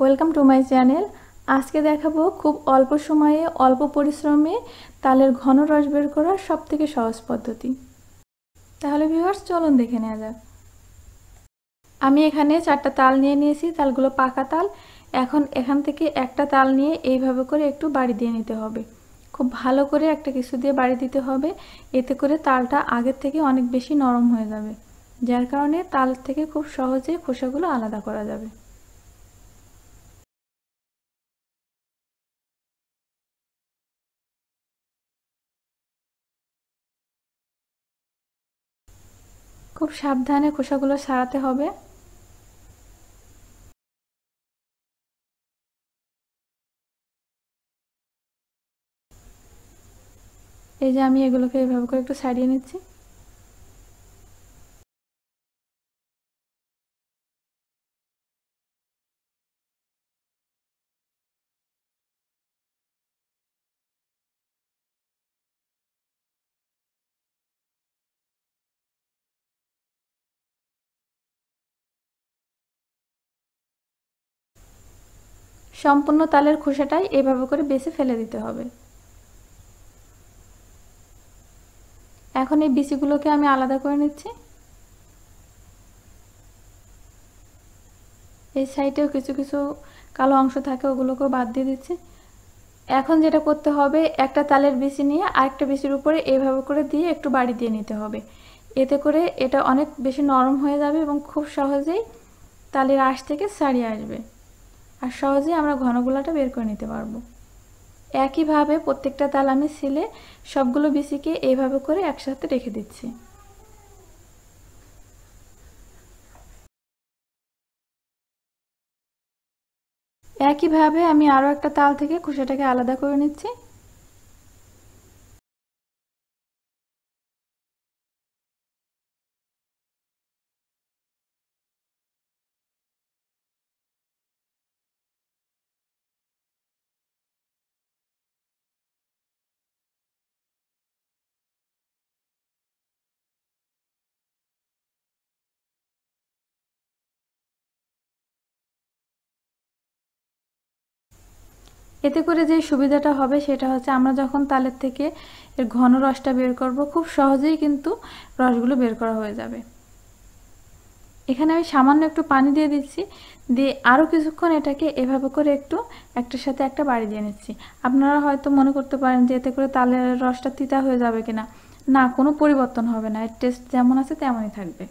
welcome to my channel আজকে দেখাবো খুব অল্প সময়ে অল্প পরিশ্রমে তালের ঘন রস বের করার সব থেকে সহজ পদ্ধতি তাহলে ভিউয়ার্স চলুন দেখে নেওয়া যাক আমি এখানে চারটা তাল নিয়ে নিয়েছি তালগুলো পাকা তাল এখন এখান থেকে একটা তাল নিয়ে এইভাবে করে একটু বাড়ি দিয়ে নিতে হবে খুব ভালো করে একটা কিছু দিয়ে বাড়ি দিতে হবে এতে করে তালটা আগের থেকে অনেক বেশি নরম হয়ে যাবে যার কারণে তাল থেকে খুব সহজে খোসাগুলো আলাদা করা যাবে খুব সাবধানে খোসাগুলো সারাতে হবে এই যে আমি এগুলোকে এভাবে করে একটু সারিয়ে নিচ্ছি সম্পূর্ণ তালের খোসাটাই এভাবে করে বেছে ফেলে দিতে হবে এখন এই বিচিগুলোকে আমি আলাদা করে নিচ্ছি এই সাইডেও কিছু কিছু কালো অংশ থাকে ওগুলোকেও বাদ দিয়ে দিচ্ছি এখন যেটা করতে হবে একটা তালের বিচি নিয়ে আরেকটা বিসির উপরে এইভাবে করে দিয়ে একটু বাড়ি দিয়ে নিতে হবে এতে করে এটা অনেক বেশি নরম হয়ে যাবে এবং খুব সহজেই তালের আঁশ থেকে সারিয়ে আসবে আর সহজেই আমরা ঘনগুলাটা বের করে নিতে পারবো একইভাবে প্রত্যেকটা তাল আমি ছিলে সবগুলো বিসিকে এইভাবে করে একসাথে রেখে দিচ্ছি একইভাবে আমি আরও একটা তাল থেকে খোসাটাকে আলাদা করে নিচ্ছি এতে করে যে সুবিধাটা হবে সেটা হচ্ছে আমরা যখন তালের থেকে এর ঘন রসটা বের করব খুব সহজেই কিন্তু রসগুলো বের করা হয়ে যাবে এখানে আমি সামান্য একটু পানি দিয়ে দিচ্ছি দিয়ে আরও কিছুক্ষণ এটাকে এভাবে করে একটু একটার সাথে একটা বাড়ি দিয়ে নিচ্ছি আপনারা হয়তো মনে করতে পারেন যে এতে করে তালের রসটা তিতা হয়ে যাবে কিনা না কোনো পরিবর্তন হবে না এর টেস্ট যেমন আছে তেমনই থাকবে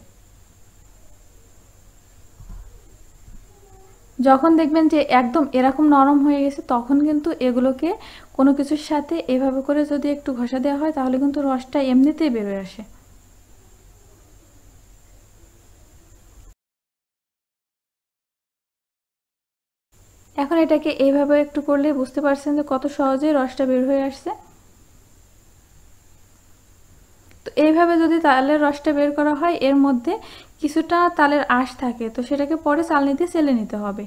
যখন দেখবেন যে একদম এরকম নরম হয়ে গেছে তখন কিন্তু এগুলোকে কোনো কিছুর সাথে এভাবে করে যদি একটু ঘষা দেওয়া হয় তাহলে কিন্তু রসটা এমনিতেই বেরোয় আসে এখন এটাকে এইভাবে একটু করলে বুঝতে পারছেন যে কত সহজে রসটা বের হয়ে আসছে তো এইভাবে যদি তালের রসটা বের করা হয় এর মধ্যে কিছুটা তালের আঁশ থাকে তো সেটাকে পরে চালনিতে সেলে নিতে হবে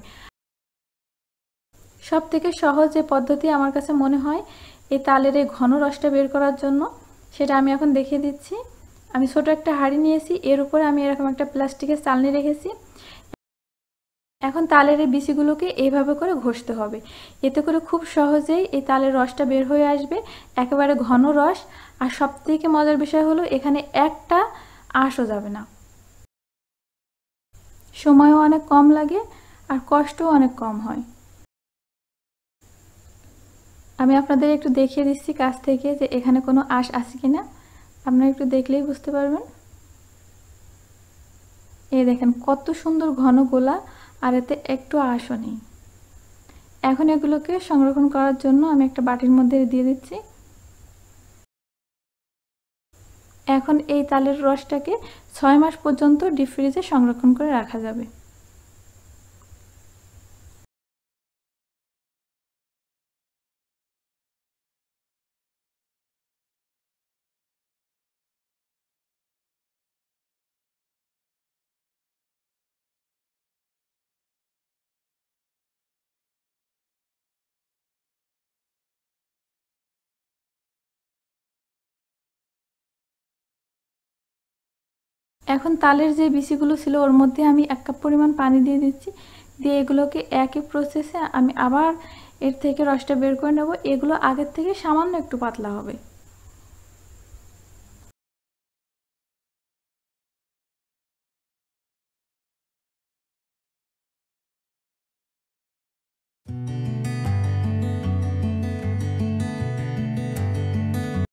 সব থেকে সহজ যে পদ্ধতি আমার কাছে মনে হয় এই তালের এই ঘন রসটা বের করার জন্য সেটা আমি এখন দেখিয়ে দিচ্ছি আমি ছোট একটা হাঁড়ি নিয়েছি এর উপরে আমি এরকম একটা প্লাস্টিকের চালনি রেখেছি এখন তালের এই বিচিগুলোকে এইভাবে করে ঘষতে হবে এতে করে খুব সহজেই এই তালের রসটা বের হয়ে আসবে একেবারে ঘন রস আর সব থেকে মজার বিষয় হলো এখানে একটা আঁশও যাবে না সময়ও অনেক কম লাগে আর কষ্টও অনেক কম হয় আমি আপনাদের একটু দেখিয়ে দিচ্ছি কাজ থেকে যে এখানে কোনো আশ আছে কিনা আপনারা একটু দেখলেই বুঝতে পারবেন এই দেখেন কত সুন্দর ঘন গোলা আর এতে একটু আশও নেই এখন এগুলোকে সংরক্ষণ করার জন্য আমি একটা বাটির মধ্যে দিয়ে দিচ্ছি এখন এই তালের রসটাকে ছয় মাস পর্যন্ত ডিপ ফ্রিজে সংরক্ষণ করে রাখা যাবে এখন তালের যে বিচিগুলো ছিল ওর মধ্যে আমি এক কাপ পরিমাণ পানি দিয়ে দিচ্ছি দিয়ে এগুলোকে একই প্রসেসে আমি আবার এর থেকে রসটা বের করে নেব এগুলো আগের থেকে সামান্য একটু পাতলা হবে